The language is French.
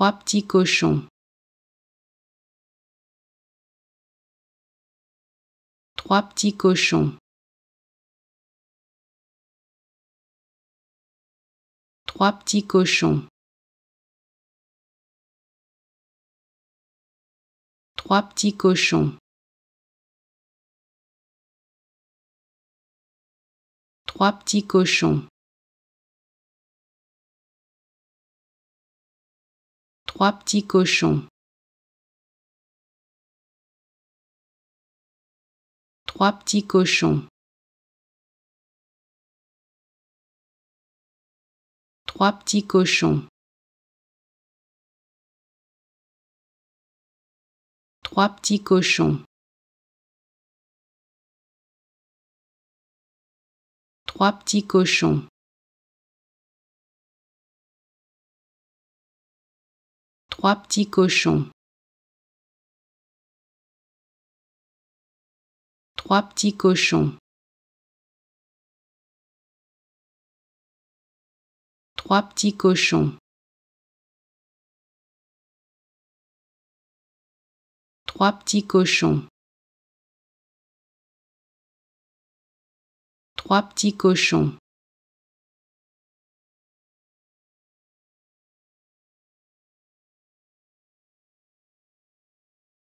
trois petits cochons. Trois petits cochons. Trois petits cochons. Trois petits cochons. Trois petits cochons. trois petits cochons. Trois petits cochons. Trois petits cochons. Trois petits cochons. Trois petits cochons. trois petits cochons. Trois petits cochons. Trois petits cochons. Trois petits cochons. Trois petits cochons.